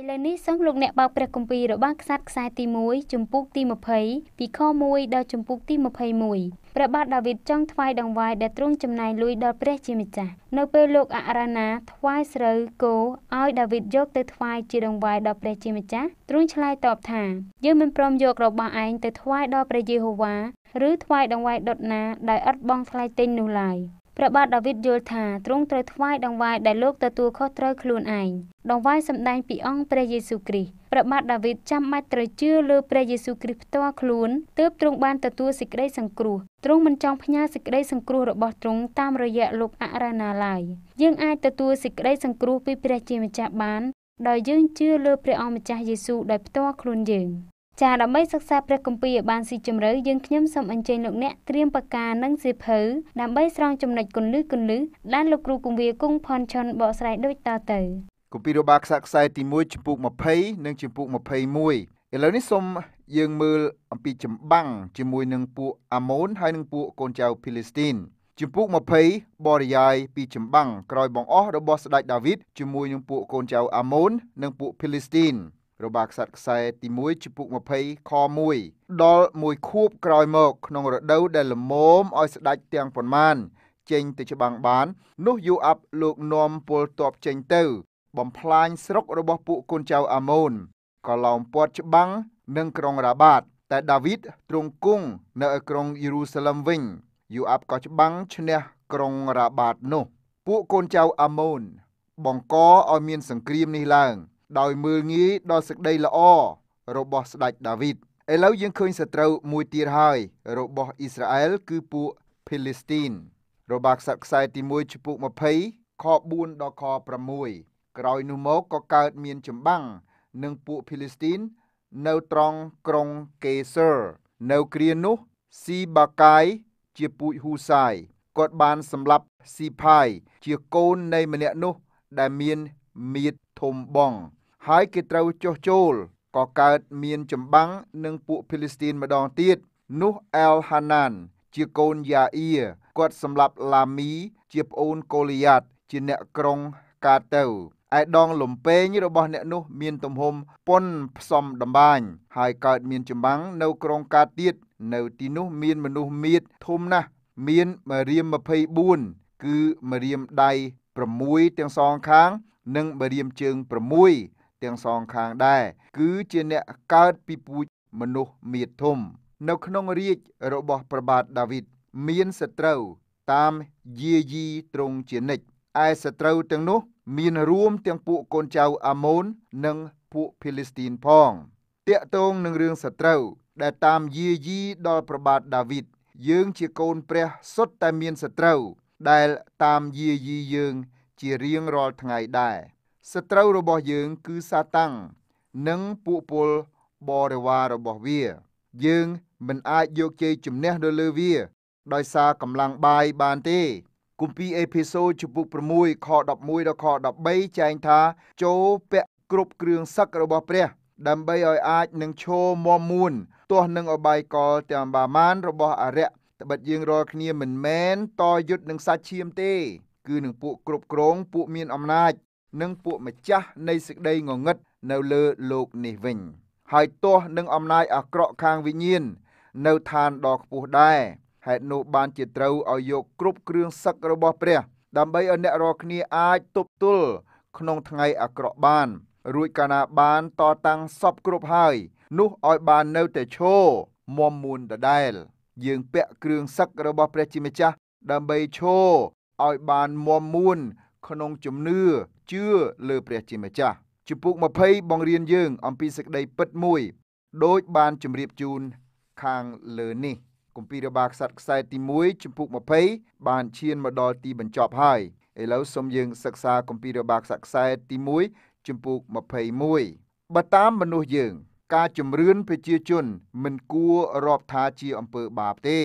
ឥឡូវនេះសូមលោកអ្នកបើកព្រះគម្ពីររបស់ក្សត្រខ្សែទី1ជំពូកទី20ពីខ1ដល់ជំពូកទី21ព្រះបាទដាវីតចង់ថ្វាយដង្វាយដែលទ្រង់ចំណាយលុយដល់ព្រះជាម្ចាស់នៅពេលលោកអរាណាថ្វាយស្រូវគោឲ្យដាវីតយកទៅថ្វាយជាដង្វាយដល់ព្រះជាម្ចាស់ទ្រង់ឆ្លើយតបថា យើងមិនព្រមយករបស់ឯងទៅថ្វាយដល់ព្រះយេហូវ៉ាឬថ្វាយដង្វាយដុតណាដោយឥតបង់ថ្លៃទិញនោះឡើយព្រះបាទដាវីតយល់ថាទ្រង់ត្រូវថ្វាយដង្វាយដែលលោកទទួលខុសត្រូវខ្លួនឯងដង្វាយសម្ដែងពីអង្គព្រះយេស៊ូវគ្រីស្ទព្រះបាទដាវីតចាំបាច់ត្រូវជឿលើព្រះយេស៊ូវគ្រីស្ទផ្ទាល់ខ្លួនទើបទ្រង់បានទទួលសេចក្តីសង្គ្រោះទ្រង់មិនចង់ផ្ញើសេចក្តីសង្គ្រោះរបស់ទ្រង់តាមរយៈលោកអរណាឡើយយើងអាចទទួលសេចក្តីសង្គ្រោះពីព្រះជាម្ចាស់បានដោយយើងជឿលើព្រះអង្គម្ចាស់យេស៊ូវដោយផ្ទាល់ខ្លួនយើងចាដើម្បីសិក្សាព្រះគម្ពីរឲ្យបានស៊ីជម្រៅយើងខ្ញុំសូមអញ្ជើញលោកអ្នកត្រៀមបកានិងសៀវភៅដើម្បីស្រង់ចំណុចគន្លឹះគន្លឹះដែលលោកគ្រូគង្វាគង់ផនឆុនបកស្រាយដូចតទៅគម្ពីររបាខ្សាក់ខ្សែទី1ចំពុក20និងចំពុក21ឥឡូវនេះសូមយើងមើលអំពីចម្បាំងជាមួយនឹងពួកអាម៉ូនហើយនឹងពួកកូនចៅភីលីស្ទីនចំពុក20បរិយាយពីចម្បាំងក្រោយបងអស់របស់ស្ដេចដាវីតជាមួយនឹងពួកកូនចៅអាម៉ូននិងពួកភីលីស្ទីនរបាក្សត្រខ្សែទី1ជំពូក20ខ1ដល់មួយខួបក្រោយមកក្នុងរដូវដែលលមមឲ្យស្ដេចទាំងប៉ុន្មានចេញទៅច្បាំងបាន នោះយូអាប់លោកនាំពលទ័ពចេញទៅ បំផ្លាញស្រុករបស់ពួកកូនចៅអាម៉ូនក៏ឡោមព័ទ្ធច្បាំងនឹងក្រុងរ៉ាបាត តែដាវីតទ្រង់គង់នៅឯក្រុងយេរូសាឡឹមវិញយូអាប់ក៏ច្បាំងឈ្នះក្រុងរ៉ាបាតនោះ ពួកកូនចៅអាម៉ូន បង្កឲ្យមានសង្គ្រាមនេះឡើងដោយមើលងាយដល់សេចក្តីល្អរបស់ស្ដេចដាវីតឥឡូវយើងឃើញសត្រូវមួយទៀតហើយ របស់អ៊ីស្រាអែលគឺពួកភីលីស្ទីន របាក់ស័ព្ទខ្សែទី1ចំពុក20ខ4ដល់ខ6ក្រោយនោះមកក៏កើតមានចម្បាំងនឹងពួកភីលីស្ទីននៅត្រង់ក្រុងកេសឺនៅគ្រានោះស៊ីបាកាយជាពូជហ៊ូសាយគាត់បានសម្លាប់ស៊ីផាយជាកូននៃម្នាក់នោះដែលមានមៀតធំបងហើយគេត្រូវចុះចូលក៏កើតមានចម្បាំងនឹងពួកភីលីស្ទីនម្ដងទៀត នោះអែលហាណាន ជាកូនយ៉ាអ៊ីគាត់សម្លាប់ឡាមី ជាប្អូនកូលីយ៉ាត ជាអ្នកក្រុងកាទៅឯដងលំពេងរបស់អ្នកនោះមានទំហំប៉ុន ផ្សំដំបាន ហើយកើតមានចម្បាំងនៅក្រុងកាទៀត នៅទីនោះមានមនុស្សមៀតធំណាស់មានមរៀម24គឺមរៀមដៃ6ទាំងសងខាង និងមរៀមជើង6ទាំងសងខាងដែរគឺជាអ្នកកើតពីពូជមនុស្សមៀតធំ នៅក្នុងរាជរបស់ព្រះបាទដាវីតមានសត្រូវ តាមយាយីទ្រង់ជានិច្ចឯសត្រូវទាំងនោះ មានរួមទាំងពួកកូនចៅអាម៉ូន និងពួកភីលីស្ទីនផងតាក់ទងនឹងរឿងសត្រូវ ដែលតាមយាយីដល់ព្រះបាទដាវីតយើង ជាកូនព្រះសុទ្ធតែមានសត្រូវ ដែលតាមយាយីយើង ជារៀងរាល់ថ្ងៃដែរសត្រូវរបស់យើងគឺសាតាំងនិងពួកពលបរិវាររបស់វាយើងមិនអាចយកជ័យជំនះនៅលើវា ដោយសារកម្លាំងបាយបានទេគម្ពីរអេភេសូជំពូក6ខ11ដល់ខ13ចែងថា ចូលពាក់គ្រប់គ្រឿងសឹករបស់ព្រះដើម្បីឲ្យអាចនឹងឈរមមមួនទាស់នឹងអបាយកលទាំងបាមានរបស់អរិយត្បិតយើងរាល់គ្នាមិនមែនតយុទ្ធនឹងសាច់ឈាមទេ គឺនឹងពួកគ្រប់គ្រងពួកមានអំណាចនិងពួកម្ចាស់នៃសេចក្តីងងឹតនៅលើលោកនេះវិញហើយទាស់នឹងអំណាចអាក្រក់ខាងវិញ្ញាណនៅឋានដ៏ខ្ពស់ដែរហេតុនោះបានជាត្រូវឲ្យយកគ្រប់គ្រឿងសឹករបស់ព្រះ ដើម្បីឲ្យអ្នករាល់គ្នាអាចទប់ទល់ក្នុងថ្ងៃ អាក្រក់បាន រួចកាលណាបានតតាំងសពគ្រប់ហើយនោះឲ្យបាននៅតែឈរមមមួនដដែល យើង ពាក់គ្រឿងសឹករបស់ព្រះជាម្ចាស់ដើម្បីឈរឲ្យបានមមមួនក្នុងជំនឿជឿលើព្រះ ជាម្ចាស់ជំពូក20បង្រៀនយើង អំពីសេចក្តីពិតមួយដោយបានជម្រាបជូន ខាងលើនេះគម្ពីររបស់ខ្សត្រខ្សែទី1ជំពូក20បានឈានមកដល់ទីបញ្ចប់ហើយឥឡូវសូមយើងសិក្សាគម្ពីររបស់ខ្សត្រខ្សែទី1ជំពូក21បើតាមមនុស្សយើង ការជំរឿនប្រជាជន មិនគួររាប់ថាជាអំពើបាបទេ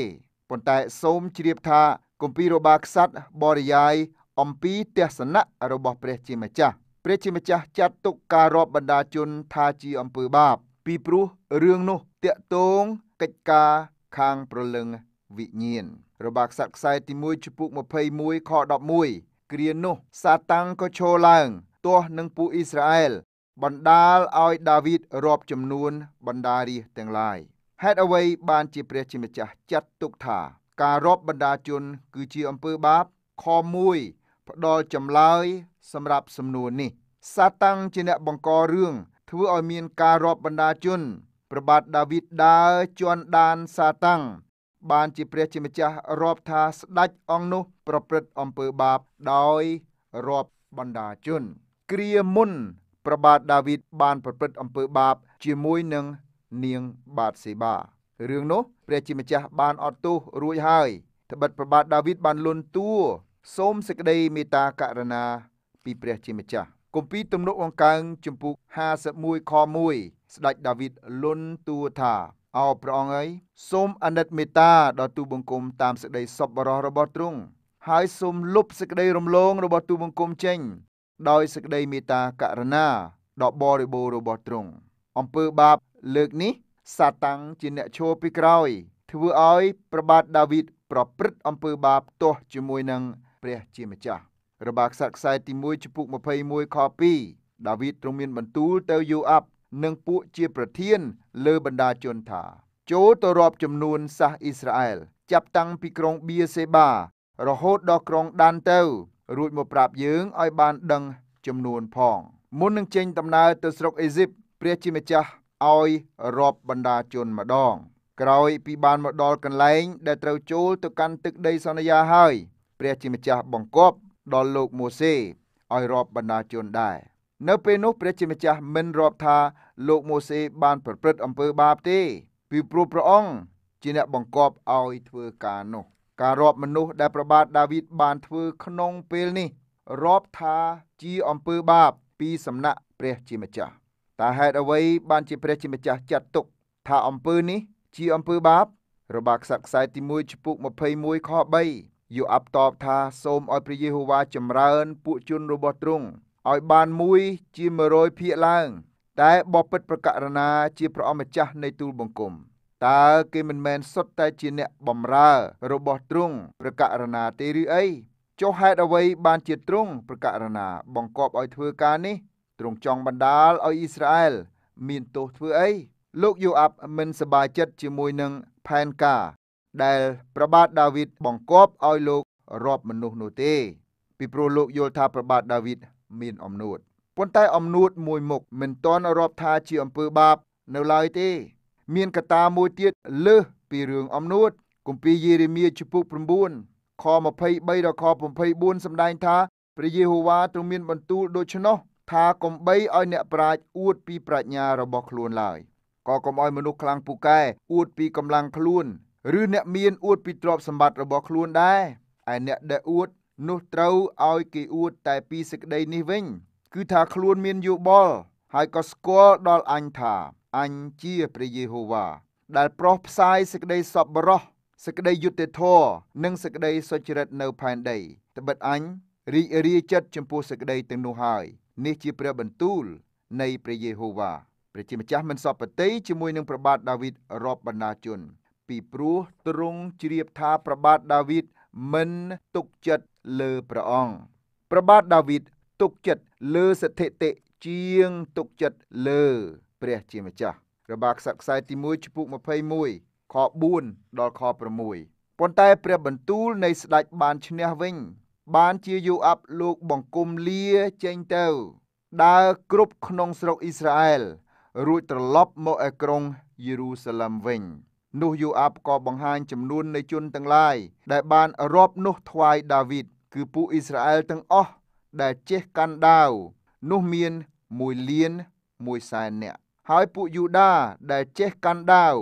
ប៉ុន្តែសូមជ្រាបថាគម្ពីររបស់ខ្សត្របរិយាយអំពីទស្សនៈរបស់ព្រះជាម្ចាស់ព្រះជាម្ចាស់ចាត់ទុកការរាប់បណ្ដាជន ថាជាអំពើបាបពីព្រោះរឿងនោះតាក់ទងកិច្ចការខាងប្រលឹងវិញ្ញាណរបាក់ស័កខ្សែទី1ចំពុក21ខ11គ្រានោះសាតាំងក៏ឈរឡើងទាស់នឹងពួកអ៊ីស្រាអែល បណ្ដាលឲ្យដាវីតរាប់ចំនួន បណ្ដារាសទាំងឡាយហេតុអ្វីបានជាព្រះជាម្ចាស់ចាត់ទុកថា ការរាប់បណ្ដាជន គឺជាអំពើបាបខមួយផ្ដល់ចម្លើយសម្រាប់សំណួរនេះសាតាំងជាអ្នកបង្ករឿងធ្វើឲ្យមានការរាប់បណ្ដាជនប្របាទដាវីតដើរជន់ដានសាតាំងបានជាព្រះជាម្ចាស់រាប់ថាស្ដេចអង្គនោះ ប្រព្រឹត្តអំពើបាបដោយរាប់បណ្ដាជន គ្រាមុនប្របាទដាវីតបានប្រព្រឹត្តអំពើបាបជាមួយនឹងនាងបាទសេបារឿងនោះ ព្រះជាម្ចាស់បានអត់ទោសរួចហើយត្បិតប្របាទដាវីតបានលន់តួសូមសេចក្តីមេត្តាករណាពីព្រះ ជាម្ចាស់គម្ពីរទំនុកអង្កើងជំពូក51ខ1ស្ដេចដាវីតលុនទួថាអោព្រះអង្គអើយសូមអាណិតមេត្តាដល់ទូបង្គំតាមសេចក្តីសប្បុរសរបស់ទ្រង់ហើយសូមលុបសេចក្តីរំលងរបស់ទូបង្គំចេញដោយសេចក្តីមេត្តាករណាដ៏បរិបូររបស់ទ្រង់អំពើបាប លើកនេះសាតាំងជាអ្នកឈរពីក្រោយ ធ្វើឲ្យប្របាទដាវីតប្រព្រឹត្តអំពើបាបទាស់ជាមួយនឹងព្រះជាម្ចាស់របស់ខ្សត្រខ្សែទី1ចំពុក21ខ2ដាវីតទ្រង់មានបន្ទូលទៅយូអាប់ និងពួកជាប្រធានលើបណ្ដាជនថា ចូលទៅរាប់ចំនួនសាសអ៊ីស្រាអែល ចាប់តាំងពីក្រុងបៀសេបា រហូតដល់ក្រុងដានទៅ រួចមកប្រាប់យើងឲ្យបានដឹងចំនួនផង មុននឹងចេញដំណើរទៅស្រុកអេស៊ីបព្រះជាម្ចាស់ឲ្យរាប់បណ្ដាជនម្ដងក្រោយពីបានមកដល់កន្លែង ដែលត្រូវចូលទៅកាន់ទឹកដីសន្យាហើយព្រះជាម្ចាស់បង្គាប់ដល់លោកម៉ូសេឲ្យរាប់បណ្ដាជនដែរនៅពេលនោះព្រះជាម្ចាស់មិនរាប់ថាលោកម៉ូសេបានប្រព្រឹត្តអំពើបាបទេពីព្រោះព្រះអង្គជាអ្នកបង្គាប់ឲ្យធ្វើការនោះការរាប់មនុស្សដែលប្របាទដាវីតបានធ្វើក្នុងពេលនេះរាប់ថាជាអំពើបាបពីសំណាក់ព្រះជាម្ចាស់តើហេតុអ្វីបានជាព្រះជាម្ចាស់ចាត់ទុកថាអំពើនេះជាអំពើបាបរបាក្សត្រខ្សែទី1ចំពុក21ខ3យូអាប់តបថា សូមឲ្យព្រះយេហូវ៉ាចម្រើនពួកជនរបស់ទ្រង់ឲ្យបានមួយជា100ភាគឡើងតែបបិទ្ធប្រករណាជាព្រះអម្ចាស់នៃទូលបង្គំតើគេមិនមែនសុទ្ធតែជាអ្នកបំរើរបស់ទ្រង់ប្រករណាទេឬអីចុះហេតុអ្វីបានជាទ្រង់ប្រករណាបង្កប់ឲ្យធ្វើការនេះ ទ្រង់ចង់បណ្ដាលឲ្យអ៊ីស្រាអែលមានទោសធ្វើអីលោកយូអាប់មិនសប្បាយចិត្តជាមួយនឹងផែនការដែលប្របាទដាវីតបង្គាប់ឲ្យលោករាប់មនុស្សនោះទេ ពីព្រោះលោកយល់ថាប្របាទដាវីតមានអំនួតប៉ុន្តែអំនួតមួយមុខមិនទាន់រាប់ថាជាអំពើបាបនៅឡើយទេ មានកត្តាមួយទៀតលើសពីរឿងអំនួតគម្ពីរយេរេមៀជំពូក9ខ23ដល់ខ24សម្ដែងថាព្រះយេហូវ៉ាទ្រង់មានបន្ទូលដូច្នោះថាកុំបីឲ្យអ្នកប្រាជ្ញអួត ពីប្រាជ្ញារបស់ខ្លួនឡើយក៏កុំឲ្យមនុស្សខ្លាំងពូកែអួតពីកម្លាំងខ្លួនឬអ្នកមានអួតពីទ្រព្យសម្បត្តិរបស់ខ្លួនដែរឯអ្នកដែលអួតនោះត្រូវឲ្យគេអួតតែពីសេចក្តីនេះវិញ គឺថាខ្លួនមានយោបល់ហើយក៏ស្គាល់ដល់អញថាអញជាព្រះយេហូវ៉ាដែលប្រោះផ្សាយសេចក្តីសប្បុរសសេចក្តីយុត្តិធម៌និងសេចក្តីសុចរិតនៅផែនដីត្បិតអញរីករាយចិត្តចំពោះសេចក្តីទាំងនោះហើយនេះជាព្រះបន្ទូល នៃព្រះយេហូវ៉ាព្រះជាម្ចាស់មិនសពប្រតិជាមួយនឹងប្របាទដាវីតរាប់បណ្ដាជនពីព្រោះទ្រង់ជ្រាបថាប្របាទដាវីតមិនទុកចិត្តលើព្រះអង្គប្របាទដាវីតទុកចិត្តលើសទ្ធិតិជាងទុកចិត្តលើ ព្រះជាម្ចាស់របាខ្សត្រខ្សែទី1ចំពុក21ខ4ដល់ខ6ប៉ុន្តែ ព្រះបន្ទូលនៃស្ដេចបានឈ្នះវិញ បានជាយូអាប់លោកបង្គំលាចេញទៅដើរគ្រប់ក្នុងស្រុកអ៊ីស្រាអែលរួចត្រឡប់មកឯក្រុងយេរូសាឡឹមវិញនោះយូអាបក៏បង្ហាញចំនួននៃជនទាំងឡាយដែលបានរាប់នោះថ្វាយដាវីតគឺពួកអ៊ីស្រាអែលទាំងអស់ដែលចេះកាន់ដាវនោះមាន1លាន1សែននាក់ហើយពួកយូដាដែលចេះកាន់ដាវ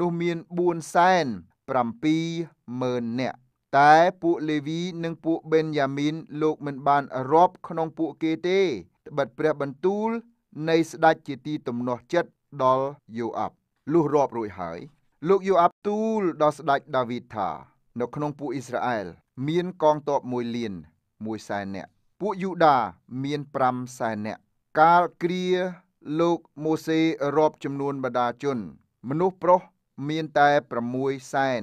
នោះមាន4សែន70000នាក់តែពួកលេវីនិងពួកបេនយ៉ាមីនលោកមិនបានរាប់ក្នុងពួកគេទេត្បិតព្រះបន្ទូល នៃស្ដេចជាទីទំនាស់ចិត្តដល់យូអាប់លុះរាប់រួចហើយលោកយូអាប់ទូលដល់ស្ដេចដាវីតថា នៅក្នុងពួកអ៊ីស្រាអែល មានកងទ័ព1លាន1សែននាក់ពួកយូដាមាន5សែននាក់កាលគ្រាលោកម៉ូសេរាប់ចំនួនបដាជន មនុស្សប្រុសមានតែ6សែន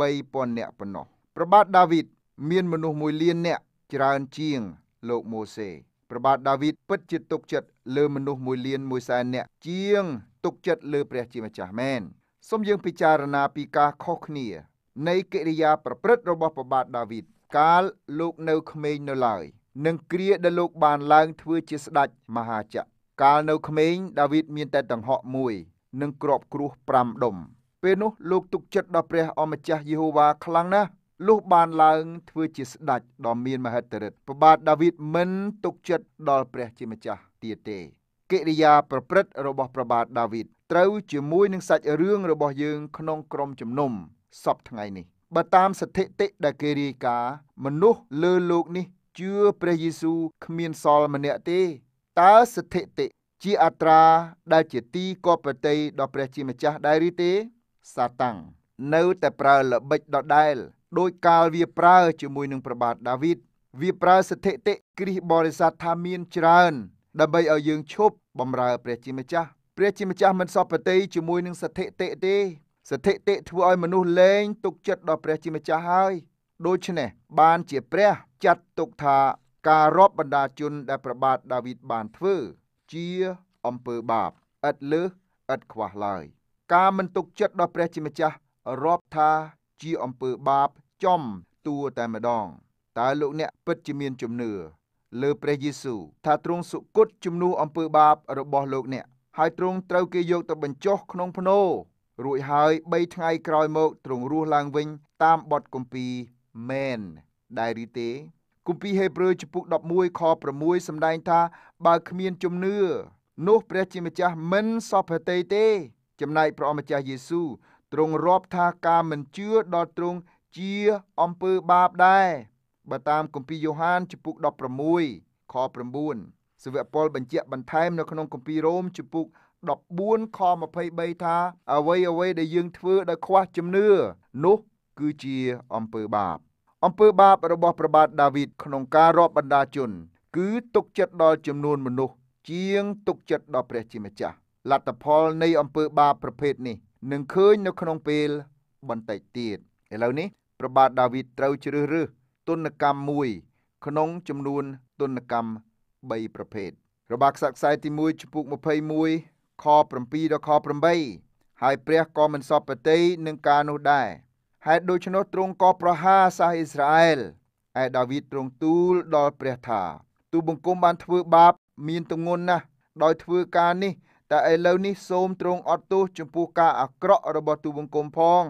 3000នាក់ប៉ុណ្ណោះប្របាទដាវីតមានមនុស្ស1លាននាក់ច្រើនជាង លោកម៉ូសេប្របាទដាវីតពិតជាទុកចិត្តលើ មនុស្ស1លាន1សែននាក់ជាងទុកចិត្តលើព្រះជាម្ចាស់មែនសូមយើងពិចារណាពីការខុសគ្នា នៃកិរិយា ប្រព្រឹត្តរបស់ព្រះបាទដាវីតកាលលោកនៅក្មេងនៅឡើយនិងគ្រាដែលលោកបានឡើងធ្វើជាស្ដេចមហាចក្រកាលនៅក្មេងដាវីតមានតែដង្ហក់មួយ និងក្របគ្រោះ5ដុំពេលនោះលោកទុកចិត្តដល់ព្រះអម្ចាស់យេហូវ៉ាខ្លាំងណាស់លុះបានឡើងធ្វើជាស្ដេចដ៏មានមហិទ្ធិឫទ្ធិព្រះបាទដាវីតមិនទុកចិត្តដល់ព្រះជាម្ចាស់ទៀតទេកិរិយាប្រព្រឹត្តរបស់ព្រះបាទដាវីតត្រូវជាមួយនឹងសាច់រឿងរបស់យើងក្នុងក្រមជំនុំសពថ្ងៃនេះបើតាមស្ថិតិដែលគេរាយការណ៍មនុស្សលើលោកនេះជឿព្រះយេស៊ូវគ្មានសល់ម្នាក់ទេ តើស្ថិតិជាអត្រាដែលជាទីគបតីដល់ព្រះជាម្ចាស់ដែរឬទេ សាតាំងនៅតែប្រើល្បិចដដែលដោយកាលវាប្រើជាមួយនឹងប្របាទដាវីតវាប្រើស្ថិតិគ្រីស្ទបរិស័ទថាមានច្រើនដើម្បីឲ្យយើងឈប់បំរើព្រះជាម្ចាស់ព្រះជាម្ចាស់មិនសពតិជាមួយនឹងសទ្ធិតិទេសទ្ធិតិធ្វើឲ្យមនុស្សលែងទុកចិត្តដល់ព្រះជាម្ចាស់ហើយ ដូច្នេះបានជាព្រះចាត់ទុកថាការរាប់បណ្ដាជនដែលប្របាទដាវីតបានធ្វើជាអំពើបាបឥតលើសឥតខ្វះឡើយការមិនទុកចិត្តដល់ព្រះជាម្ចាស់រាប់ថាជាអំពើបាបចំតួតែម្ដងតើលោកអ្នកពិតជាមានជំនឿលើព្រះយេស៊ូវថាទ្រង់សុគតជំនួសអំពើបាបរបស់លោកអ្នកហើយទ្រង់ត្រូវគេយកទៅបញ្ចុះក្នុងភ្នោរួចហើយ3ថ្ងៃក្រោយមកទ្រង់រស់ឡើងវិញតាមបទគម្ពីរមែនដែរឬទេគម្ពីរហេព្រើរចំពុក11ខ6សម្ដែងថា បើគ្មានជំនឿនោះព្រះជាម្ចាស់មិនសពប្រតិទេ ចំណែកព្រះម្ចាស់យេស៊ូវទ្រង់រាប់ថាការមិនជឿដល់ទ្រង់ជាអំពើបាបដែរបើតាមគម្ពីរយ៉ូហានជំពូក16ខ9សាវកពលបញ្ជាក់បន្ថែម នៅក្នុងគម្ពីររ៉ូមជំពូក14ខ23ថាអ្វីអ្វីដែលយើងធ្វើដោយខ្វះជំនឿនោះ គឺជាអំពើបាបអំពើបាបរបស់ព្រះបាទដាវីតក្នុងការរាប់បណ្ដាជនគឺទុកចិត្តដល់ចំនួនមនុស្សជាងទុកចិត្តដល់ព្រះជាម្ចាស់លទ្ធផលនៃអំពើបាបប្រភេទនេះនឹងឃើញនៅក្នុងពេលបន្តិចទៀតឥឡូវនេះព្រះបាទដាវីតត្រូវជ្រើសរើសទុនកម្មមួយក្នុងចំនួនទុនកម្ម3ប្រភេទរបាខ្សាក់ខ្សែទី1ចំពុក21ខ7ដល់ខ8ហើយព្រះក៏មិនសពប្រតិនឹងការនោះដែរហេតុដូច្នោះទ្រង់ក៏ប្រហារសាសអ៊ីស្រាអែលឯដាវីតទ្រង់ទូលដល់ព្រះថា ទូបង្គំបានធ្វើបាបមានទងន់ណាស់ដោយធ្វើការនេះ តែឥឡូវនេះសូមទ្រង់អត់ទោសចំពោះការអាក្រក់របស់ទូបង្គំផង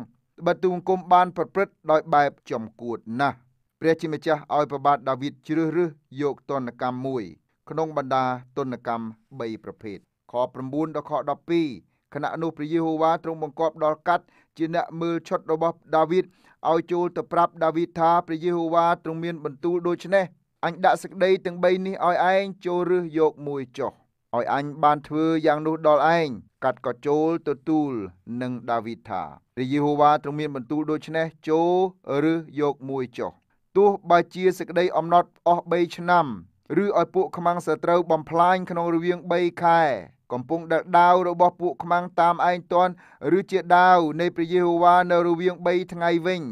បើទូបង្គំបានប្រព្រឹត្តដោយបែបចំគួតណាស់ព្រះជាម្ចាស់ឲ្យប្របាទដាវីតជ្រើសរើសយកទណ្ឌកម្មមួយក្នុងបੰដាទណ្ឌកម្ម3ប្រភេទខ9ដល់ខ12គណៈនោះព្រះយេហូវ៉ាទ្រង់បង្គាប់ដល់កាត់ជាអ្នកមើលឈុតរបស់ដាវីតឲ្យចូលទៅប្រាប់ដាវីតថាព្រះយេហូវ៉ាទ្រង់មានបន្ទូលដូច្នេះអញដាក់សេចក្តីទាំង3នេះឲ្យឯងចូលរើសយកមួយចុះឲ្យអញបានធ្វើយ៉ាងនោះដល់ឯងកាត់ក៏ចូលទទួលនឹងដាវីតថាព្រះយេហូវ៉ាទ្រង់មានបន្ទូលដូច្នេះចូលរើសយកមួយចុះទោះបើជាសេចក្តី អំណត់អស់3ឆ្នាំឬឲ្យពួកខ្មាំងសត្រូវបំផ្លាញក្នុងរវាង3ខែ កំពុងដដាវរបស់ពួកខ្មាំងតាមឯងតន់ឬជាដាវនៃព្រះយេហូវ៉ានៅរវាង3ថ្ងៃវិញ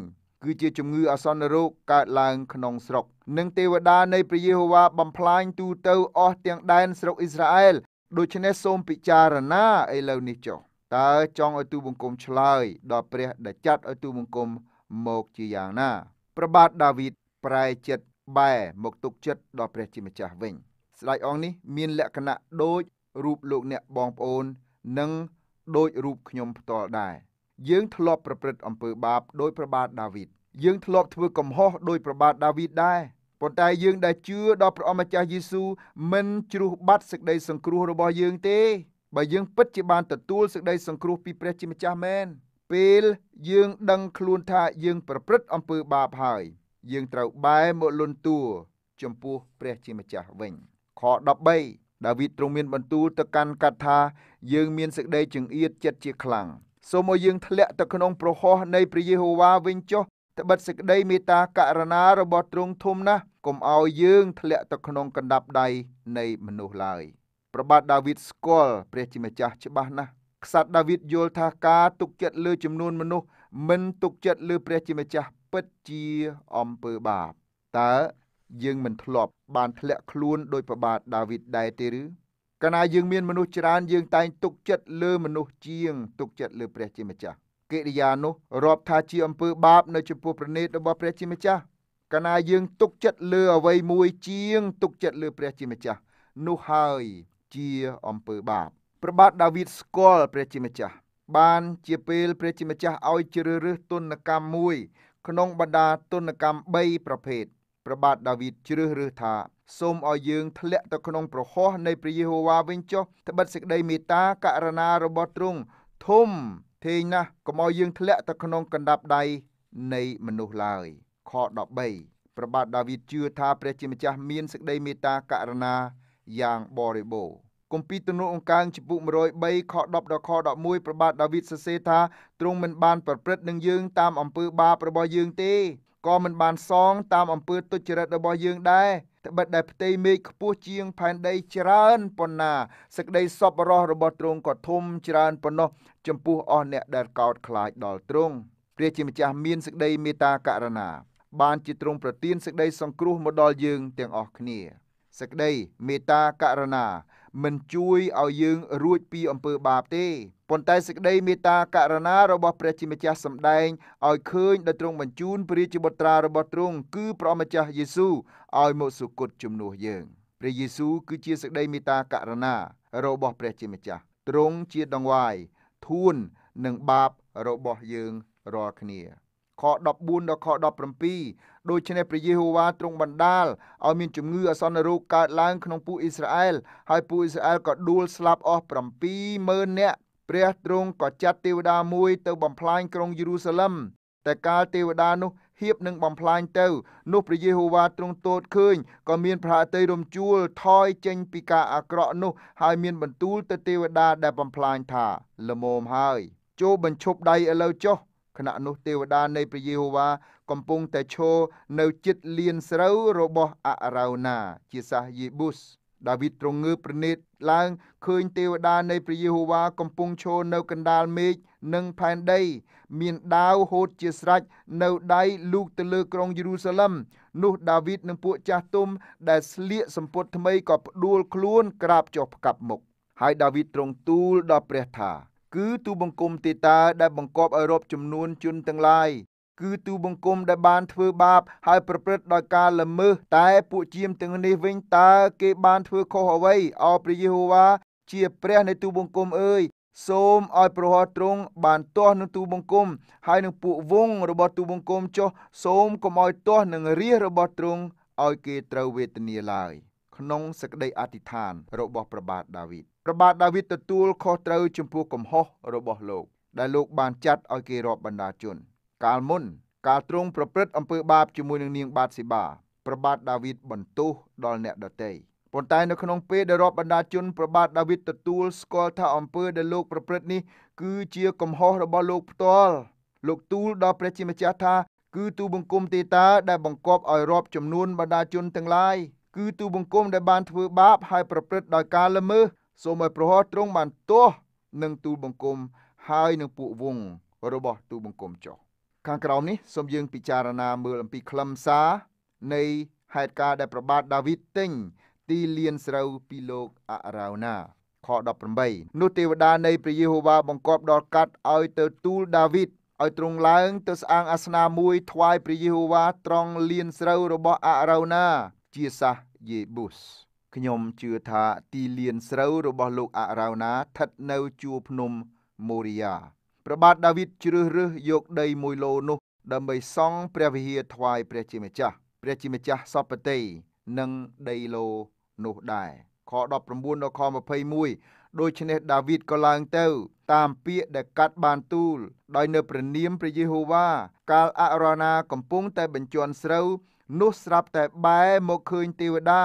គឺជាជំងឺអាសន្នរោគកើតឡើងក្នុងស្រុក និង ទេវតា នៃព្រះយេហូវ៉ាបំផ្លាញទូទៅអស់ទាំងដែនស្រុកអ៊ីស្រាអែលដូច្នេះសូមពិចារណាឥឡូវនេះចុះតើចង់ឲ្យទូបង្គំឆ្លើយដល់ព្រះដែលចាត់ឲ្យទូបង្គំមកជាយ៉ាងណាព្រះបាទដាវីតប្រែចិត្តបែមកទុកចិត្តដល់ព្រះជាម្ចាស់វិញ ស្ដេចអង្គនេះមានលក្ខណៈដូចរូបលោកអ្នកបងប្អូន និងដូចរូបខ្ញុំផ្ទាល់ដែរយើងធ្លាប់ប្រព្រឹត្តអំពើបាបដោយព្រះបាទដាវីតយើងធ្លាប់ធ្វើកំហុសដោយព្រះបាទដាវីតដែរប៉ុន្តែយើងដែលជឿដល់ព្រះអម្ចាស់យេស៊ូវមិនជ្រុះបាត់សេចក្តីសង្គ្រោះរបស់យើងទេបើយើងពិតជាបានទទួលសេចក្តីសង្គ្រោះពីព្រះជាម្ចាស់មែនពេលយើងដឹងខ្លួនថាយើង ប្រព្រឹត្តអំពើបាបហើយ យើងត្រូវបែរមកលន់តួចំពោះព្រះ ជាម្ចាស់វិញខ13ដាវីតទ្រង់មាន បន្ទូលទៅកាន់កាត់ថាយើងមានសេចក្តីចង្អៀតចិត្តជាខ្លាំងសូមឲ្យយើងធ្លាក់ទៅក្នុងប្រហោះនៃព្រះយេហូវ៉ាវិញចុះត្បិតសេចក្តីមេត្តាករុណារបស់ទ្រង់ធំណាស់កុំឲ្យយើងធ្លាក់ទៅក្នុងកណ្ដាប់ដៃនៃ មនុស្សឡើយប្របាទដាវីតស្គាល់ព្រះជាម្ចាស់ច្បាស់ណាស់ក្សត្រដាវីតយល់ថាការទុកចិត្តលើចំនួនមនុស្សមិនទុកចិត្តលើព្រះជាម្ចាស់ពិតជាអំពើបាបតើយើងមិនធ្លាប់បានធ្លាក់ខ្លួនដោយប្របាទដាវីតដែរទេឬកាលណាយើងមានមនុស្សច្រើនយើងតែងទុកចិត្តលើមនុស្សជាងទុកចិត្តលើព្រះជាម្ចាស់កិរិយានោះរាប់ថាជាអំពើបាបនៅចំពោះប្រណិតរបស់ព្រះជាម្ចាស់កាលណាយើងទុកចិត្តលើអ្វីមួយជាងទុកចិត្តលើព្រះជាម្ចាស់នោះហើយជាអំពើបាបព្រះបាទដាវីតស្គាល់ព្រះជាម្ចាស់បានជាពេលព្រះជាម្ចាស់ឲ្យជ្រើសរើសទុនកម្មមួយក្នុងបੰដាទុនកម្ម3ប្រភេទព្រះបាទដាវីតជ្រើសរើសថាសូមឲ្យយើងធ្លាក់ទៅក្នុងប្រហោះនៃព្រះយេហូវ៉ាវិញចុះត្បិតសេចក្តីមេត្តាករណារបស់ទ្រង់ធំធេងណាស់កុំឲ្យយើងធ្លាក់ទៅក្នុងកណ្ដាប់ដៃនៃមនុស្សឡើយខ13ព្រះបាទដាវីតជឿថាព្រះជាម្ចាស់មានសេចក្តីមេត្តាករណាយ៉ាងបរិបូរណ៍គម្ពីរទំនុកអង្ការចំពុក103ខ10ដល់ខ11ប្របាទដាវីតសរសេរថាទ្រង់មិនបានប្រព្រឹត្តនឹងយើងតាមអំពើបាបរបស់យើងទេក៏មិនបានសងតាមអំពើទុច្ចរិតរបស់យើងដែរត្បិតដែលផ្ទៃមេឃខ្ពស់ជាងផែនដីច្រើនប៉ុណ្ណាសេចក្តីសប្បុរសរបស់ទ្រង់ក៏ធំច្រើនប៉ុណ្ណោះចំពោះអស់អ្នកដែលកោតខ្លាចដល់ទ្រង់ព្រះជាម្ចាស់មានសេចក្តីមេត្តាករុណាបានជាទ្រង់ប្រទានសេចក្តីសង្គ្រោះមកដល់យើងទាំងអស់គ្នាសេចក្តីមេត្តាករុណាមិនជួយឲ្យយើងរួចពីអំពើបាបទេប៉ុន្តែសេចក្តីមេត្តាករណារបស់ព្រះជាម្ចាស់សម្ដែងឲ្យឃើញដល់ទ្រង់បញ្ជូនព្រះជាបុត្រារបស់ទ្រង់គឺព្រះម្ចាស់យេស៊ូឲ្យមកសុគតជំនួសយើងព្រះយេស៊ូគឺជាសេចក្តីមេត្តាករណារបស់ព្រះជាម្ចាស់ទ្រង់ជាដងវាយធួននិងបាបរបស់យើងរាល់គ្នាខ14ដល់ខ17ដូច្នេះព្រះយេហូវ៉ាទ្រង់បណ្ដាលឲ្យមានជំងឺអាសន្នរោគកើតឡើងក្នុងពួកអ៊ីស្រាអែលហើយពួកអ៊ីស្រាអែលក៏ដួលស្លាប់អស់70000នាក់ព្រះទ្រង់ក៏ចាត់ទេវតាមួយទៅបំផ្លាញក្រុងយេរូសាឡិមតែកាលទេវតា នោះហៀបនឹងបំផ្លាញទៅ នោះព្រះយេហូវ៉ាទ្រង់ទតឃើញក៏មានព្រះអតីរំជួលថយចេញពីការអាក្រក់នោះ ហើយមានបន្ទូលទៅទេវតាដែល បំផ្លាញថា ល្មមហើយចូលបញ្ឈប់ដៃឥឡូវចុះខណៈនោះ ទេវតានៃព្រះយេហូវ៉ាកំពុងតែឈរនៅជិតលានស្រូវរបស់អរោណាជាសះយេប៊ូសដាវីតទ្រងើបប្រណិតឡើងឃើញទេវតានៃព្រះយេហូវ៉ាកំពុងឈរនៅកណ្ដាលមេឃនិងផែនដីមានដាវហូតជាស្រេចនៅដៃលូកទៅលើក្រុងយេរូសាឡិមនោះដាវីតនិងពួកចាស់ទុំដែលស្លៀកសំពត់ថ្មីក៏ផ្ដួលខ្លួនក្រាបចុះផ្កាប់មុខហើយដាវីតទ្រង់ទូលដល់ព្រះថាគឺទូបង្គំទេតាដែលបង្កប់ឲ្យរອບចំនួនជនទាំងឡាយគឺទូបង្គំដែលបានធ្វើបាបហើយប្រព្រឹត្តដោយការល្មើសតែពួកជាមទាំងនេះវិញតើគេបានធ្វើខុសអ្វីអោព្រះយេហូវ៉ាជាព្រះនៃទូបង្គំអើយសូមឲ្យប្រហោះទ្រង់បានទាស់នឹងទូបង្គំហើយនឹងពួកវងរបស់ទូបង្គំចុះ សូមកុំឲ្យទាស់នឹងរាជរបស់ទ្រង់ឲ្យគេត្រូវវេទនាឡើយក្នុងសេចក្តីអធិដ្ឋានរបស់ព្រះបាទដាវីតព្រះបាទដាវីតទទួលខុសត្រូវចំពោះកំហុសរបស់លោក ដែលលោកបានចាត់ឲ្យគេរាប់បណ្ដាជនកាលមុនកាលទ្រង់ប្រព្រឹត្តអំពើបាបជាមួយនឹងនាងបាតសេបាប្របាទដាវីតបន្ទោសដល់អ្នកដទៃប៉ុន្តែនៅក្នុងពេលដែលរាប់បណ្ដាជនប្របាទដាវីតទទួលស្គាល់ថាអំពើដែលលោកប្រព្រឹត្តនេះគឺជាកំហុសរបស់លោកផ្ទាល់លោកទូលដល់ព្រះជាម្ចាស់ថា គឺទូបង្គំទេតាដែលបង្កប់ឲ្យរាប់ចំនួនបណ្ដាជនទាំងឡាយគឺទូបង្គំដែលបានធ្វើបាបហើយប្រព្រឹត្តដោយការល្មើសសូមឲ្យប្រហោះទ្រង់បានទោសនឹងទូលបង្គំហើយនឹងពួកវងរបស់ទូលបង្គំចោះខាងក្រោមនេះសូមយើងពិចារណាមើលអំពីខ្លឹមសារនៃហេតុការណ៍ដែលប្របាទដាវីតទិញទីលានស្រូវពីលោកអារ៉ោណាខ18នោះទេវតា នៃ ព្រះយេហូវ៉ាបង្គាប់ដល់កាត់ឲ្យទៅទូលដាវីតឲ្យទ្រង់ឡើងទៅស្អាងអាសនាមួយថ្វាយព្រះយេហូវ៉ាត្រង់លានស្រូវ របស់អារ៉ោណា ជាសះយេប៊ូសខ្ញុំជឿថាទីលានស្រូវរបស់លោកអារ៉ោណាស្ថិតនៅជួរភ្នំម៉ូរីយ៉ាព្រះបាទដាវីតជ្រើសរើសយកដីមួយឡូនោះ ដើម្បីសង់ព្រះវិហារថ្វាយព្រះជាម្ចាស់ ព្រះជាម្ចាស់សពតិនិងដីឡូនោះដែរខ19ដល់ខ21ដូច្នេះដាវីតក៏ឡើងទៅតាមពាក្យដែលកាត់បានទូល ដោយនៅព្រះនាមព្រះយេហូវ៉ាកាលអរណាកំពុងតែបញ្ជន់ស្រូវនោះស្រាប់តែបែរមកឃើញទេវតា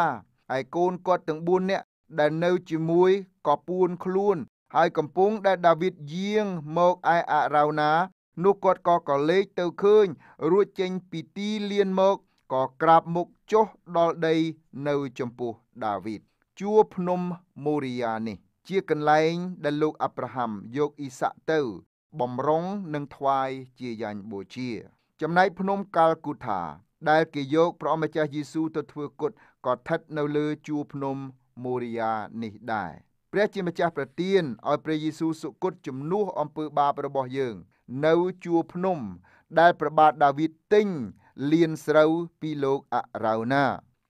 ហើយកូនគាត់ទាំង4នាក់ដែលនៅជាមួយក៏ពួនខ្លួនហើយកំពុងដែលដាវីតយាងមកឯអារ៉ោណា នោះគាត់ក៏កលេចទៅឃើញរួចចេញពីទីលានមកក៏ក្រាបមុខចុះដល់ដីនៅចំពោះដាវីតជួរភ្នំមូរីយ៉ានេះ ជាកន្លែងដែលលោកអាប់រ៉ាហាំយកអ៊ីសាក់ទៅ បំរុងនិងថ្វាយជាយ៉ាញ់បូជា ចំណែកភ្នំ កាល់គូថា ដែលគេយកព្រះម្ចាស់យេស៊ូវទៅធ្វើគុតក៏ស្ថិតនៅលើជួរភ្នំមូរីយ៉ានេះដែរព្រះជាម្ចាស់ប្រទានឲ្យព្រះយេស៊ូវសុគតជំនួសអំពើបាបរបស់យើងនៅជួរភ្នំដែលព្រះបាទដាវីតទិញលៀនស្រូវពីលោកអរោណា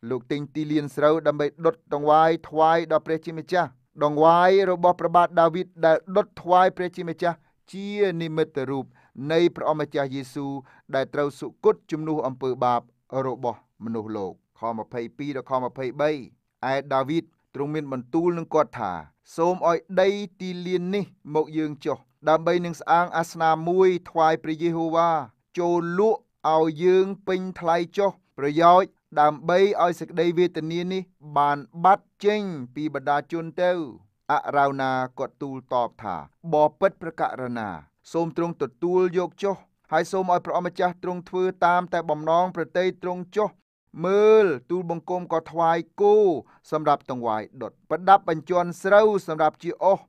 លោកទិញទីលៀនស្រូវដើម្បីដុតដង្វាយថ្វាយដល់ព្រះជាម្ចាស់ដង្វាយរបស់ព្រះបាទដាវីតដែលដុតថ្វាយព្រះជាម្ចាស់ជានិមិត្តរូបនៃព្រះអម្ចាស់យេស៊ូវដែលត្រូវសុគតជំនួសអំពើបាបរបស់មនុស្សលោកខ22ដល់ខ23ឯដាវីតទ្រង់មានបន្ទូលនឹងគាត់ថា សូមឲ្យដី ទីលាននេះ មកយើងចុះដើម្បីនឹងស្អាងអាសនាមួយ ថ្វាយព្រះយេហូវ៉ាចូលលក់ឲ្យយើងពេញថ្លៃចុះប្រយោជន៍ដើម្បីឲ្យសេចក្តីវេទនានេះបានបាត់ចេញ ពីបដាជនទៅអរោណាក៏ទូលតបថាបបិទ្ធប្រករណា សូមទ្រង់ទទួលយកចុះហើយសូមឲ្យព្រះអម្ចាស់ទ្រង់ធ្វើតាមតែបំណងប្រតីទ្រង់ចុះមើល ទូលបង្គំក៏ថ្វាយគោសម្រាប់តង្វាយដុតប្រដាប់បញ្ជាន់ស្រូវសម្រាប់ជាអុស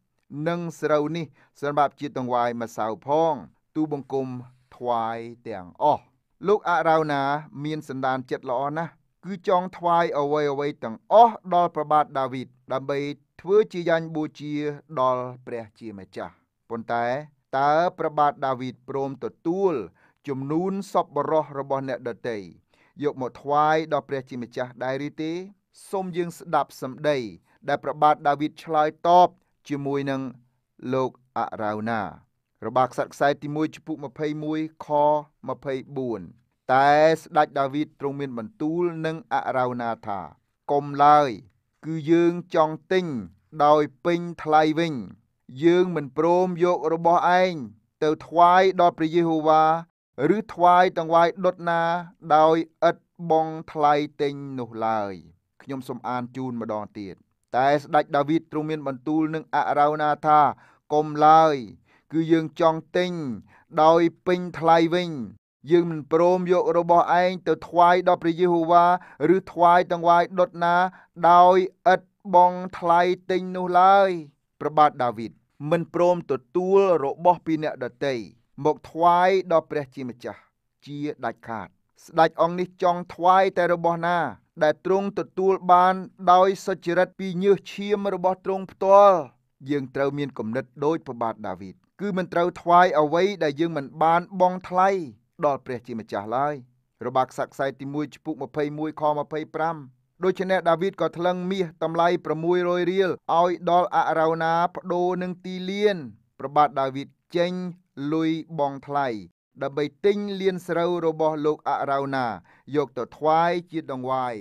និងស្រូវនេះសម្រាប់ជាតង្វាយម្សៅផង ទូលបង្គំថ្វាយទាំងអស់លោកអរោណា មានសន្តានចិត្តល្អណាស់គឺចង់ថ្វាយអ្វីអ្វីទាំងអស់ដល់ព្រះបាទដាវីតដើម្បីធ្វើជាយ៉ាញ់បូជាដល់ព្រះជាម្ចាស់ប៉ុន្តែតើព្រះបាទដាវីតព្រមទទួលជំនូនសពបរោះរបស់អ្នកដតីយកមកថ្វាយដល់ព្រះជាម្ចាស់ដែរឬទេសូមយើងស្ដាប់សម្ដី ដែលប្របាទដាវីតឆ្លើយតបជាមួយនឹងលោកអរោណារបាខ្សត្រខ្សែទី1ចំពុក21ខ24តែស្ដេចដាវីតទ្រង់មានបន្ទូលនឹងអរោណាថាកុំឡើយ គឺយើងចង់ទិញដោយពេញថ្លៃវិញយើងមិនព្រមយករបស់ឯងទៅថ្វាយដល់ព្រះយេហូវ៉ាឬថ្វាយតង្វាយដុតណាដោយឥតបងថ្លៃទិញនោះឡើយខ្ញុំសូមអានជូនម្ដងទៀតតែស្ដេចដាវីតទ្រង់មានបន្ទូលនឹងអរោណាថាកុំឡើយ គឺយើងចង់ទិញដោយពេញថ្លៃវិញ យើងមិនព្រមយករបស់ឯងទៅថ្វាយដល់ព្រះយេហូវ៉ាឬថ្វាយតង្វាយដុតណា ដោយឥតបងថ្លៃទិញនោះឡើយព្រះបាទដាវីតមិនព្រមទទួលរបស់ពីអ្នកដតីមកថ្វាយដល់ព្រះជាម្ចាស់ជាដាច់ខាត ស្ដេចអង្គនេះចង់ថ្វាយតែរបស់ណា ដែលទ្រង់ទទួលបាន ដោយសុចរិតពីញើសឈាមរបស់ទ្រង់ផ្ទាល់យើងត្រូវមានគំនិតដូចព្រះបាទដាវីតគឺមិនត្រូវថ្វាយអ្វីដែលយើងមិនបានបង់ថ្លៃ ដល់ព្រះជាម្ចាស់ឡើយរបាក់សាក់ខ្សែទី1ចំពុក21ខ25ដូច្នេះដាវីតក៏ថ្លឹងមាសតម្លៃ600រៀលឲ្យ ដល់អរោណាប្ដូរនឹងទីលានប្របាទដាវីតចេញលុយបងថ្លៃដើម្បីទិញលៀនស្រូវរបស់លោកអរោណា យកទៅថ្វាយជាដង្វាយ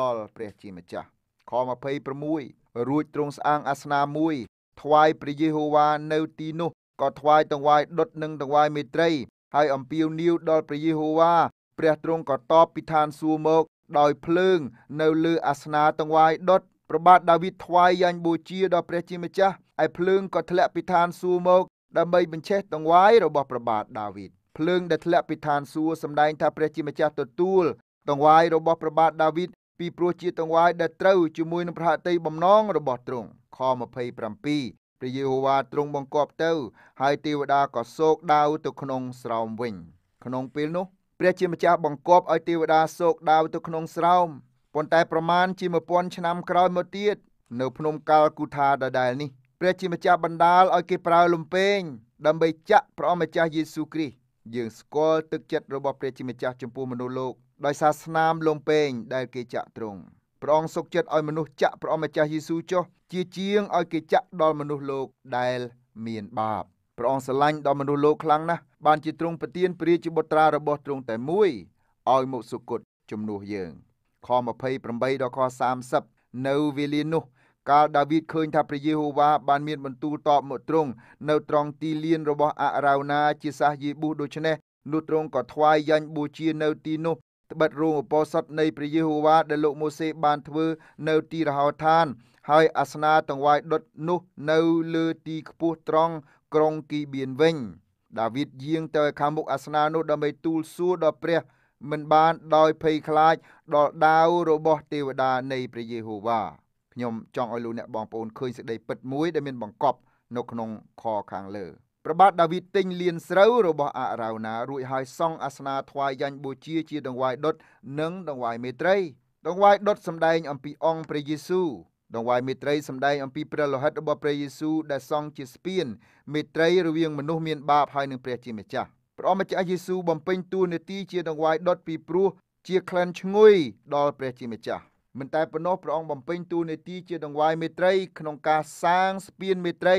ដល់ព្រះជាម្ចាស់ខ26រួចទ្រង់ស្អាងអាសនាមួយថ្វាយព្រះយេហូវ៉ានៅ ទីនោះក៏ថ្វាយដង្វាយដុតនិងដង្វាយមេត្រីហើយអំពាវនាវដល់ព្រះយេហូវ៉ាព្រះទ្រង់ក៏តបពីឋានសួគ៌មក ដោយភ្លើង នៅលើអាសនាដង្វាយដុតប្របាទដាវីតថ្វាយយ៉ាងបូជាដល់ព្រះជាម្ចាស់ឯភ្លើងក៏ធ្លាក់ពីឋានសួគ៌មកដើម្បីបញ្ឆេះតង្វាយរបស់ព្រះបាទដាវីតភ្លើងដែលធ្លាក់ពីឋានសួគ៌សម្ដែងថាព្រះជាម្ចាស់ទទួលតង្វាយរបស់ព្រះបាទដាវីតពីព្រោះជាតង្វាយដែលត្រូវជាមួយនឹងប្រហតីបំណងរបស់ទ្រង់ខ27ព្រះយេហូវ៉ាទ្រង់បង្គាប់ទៅហើយទេវតាក៏សោកដាវទៅក្នុងស្រោមវិញក្នុងពេលនោះព្រះជាម្ចាស់បង្គាប់ឲ្យទេវតាសោកដាវទៅក្នុងស្រោមប៉ុន្តែប្រមាណជា1000ឆ្នាំក្រោយមកទៀតនៅភ្នំកាល់គូថាដដែលនេះព្រះជាម្ចាស់បណ្ដាលឲ្យគេប្រើលំពេងដើម្បីចាក់ព្រះម្ចាស់យេស៊ូគ្រីស្ទយើងស្គាល់ទឹកចិត្តរបស់ព្រះជាម្ចាស់ចំពោះមនុស្សលោក ដោយសារស្នាមលំពេងដែលគេចាក់ទ្រង់ព្រះអង្គសុខចិត្តឲ្យមនុស្សចាក់ព្រះម្ចាស់យេស៊ូចុះ ជាជាងឲ្យគេចាក់ដល់មនុស្សលោកដែលមានបាបព្រះអង្គស្រឡាញ់ដល់មនុស្សលោកខ្លាំងណាស់បានជាទ្រង់ប្រទានព្រះជាបុត្រារបស់ទ្រង់តែមួយឲ្យមកសុគតជំនួសយើងខ28ដល់ខ30នៅវេលានោះកាលដាវីតឃើញថាព្រះយេហូវ៉ាបានមានបន្ទូលតបមកទ្រង់នៅត្រង់ទីលានរបស់អារ៉ោណាជាសះយេប៊ូដូច្នេះនោះទ្រង់ក៏ថ្វាយយ៉ាញ់បូជានៅទីនោះត្បិតរោងឧបោសថនៃព្រះយេហូវ៉ាដែលលោកម៉ូសេបានធ្វើនៅទីរហោឋាន ហើយអាសនាទាំងវាយដុតនោះនៅលើទីខ្ពស់ត្រង់ក្រុងគីបៀនវិញ ដាវីតយាងទៅខាងមុខអាសនានោះ ដើម្បីទូលសួរដល់ព្រះមិនបានដោយភ័យខ្លាចដល់ដាវរបស់ទេវតានៃព្រះយេហូវ៉ាខ្ញុំចង់ឲ្យលោកអ្នកបងប្អូនឃើញសេចក្តីពិតមួយដែលមានបង្កប់នៅក្នុង ខខាងលើព្រះបាទដាវីតទិញលៀនស្រូវរបស់អារ៉ោណា រួចហើយសង់អាសនាថ្វាយយ៉ាញ់បូជាជា ដង្វាយដុតនិងដង្វាយមេត្រី ដង្វាយដុតសម្ដែងអំពីអង្គព្រះយេស៊ូវដង្វាយមេត្រីសម្ដែងអំពីព្រះលោហិតរបស់ព្រះយេស៊ូវដែលសង់ជាស្ពានមេត្រីរវាងមនុស្សមានបាបហើយនឹងព្រះជាម្ចាស់ព្រះអម្ចាស់យេស៊ូវបំពេញតួនាទីជាដង្វាយដុតពីព្រោះជាក្លិនឈ្ងុយដល់ព្រះជាម្ចាស់មិនតែប៉ុណ្ណោះព្រះអង្គបំពេញតួនាទីជាដង្វាយមេត្រីក្នុងការសាងស្ពានមេត្រី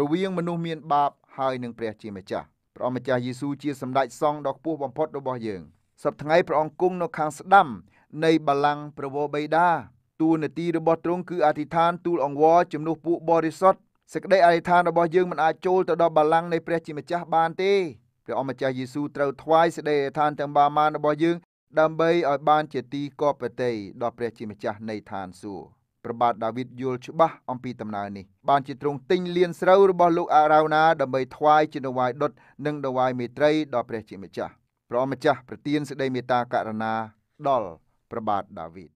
រវាងមនុស្សមានបាបហើយនឹងព្រះជាម្ចាស់ព្រះអង្គម្ចាស់យេស៊ូវជាសម្ដេចសង្ឃដ៏ខ្ពស់បំផុតរបស់យើងសប្ដថ្ងៃព្រះអង្គគង់នៅខាងស្ដាំនៃបល្ល័ង្កព្រះវរបិតាតួនាទីរបស់ទ្រង់គឺអធិដ្ឋានទូលអង្វរជំនួសពួកបរិសុទ្ធសេចក្តីអធិដ្ឋានរបស់យើងមិនអាចចូលទៅដល់បល្ល័ង្កនៃព្រះជាម្ចាស់បានទេព្រះអង្គម្ចាស់យេស៊ូវត្រូវថ្វាយសេចក្តីអធិដ្ឋានទាំងបាម៉ានរបស់យើងដើម្បីឲ្យបានជាទីគាប់ប្រតិដល់ព្រះជាម្ចាស់នៃឋានសួគ៌ព្រះបាទដាវីតយល់ច្បាស់អំពីដំណើរនេះបានជាទ្រង់ទិញលានស្រូវរបស់លោកអារ៉ោណាដើម្បីថ្វាយជាដង្វាយដុតនិងដង្វាយមេត្រីដល់ព្រះជាម្ចាស់ព្រះម្ចាស់ប្រទានសេចក្តីមេត្តាករុណាដល់ព្រះបាទដាវីត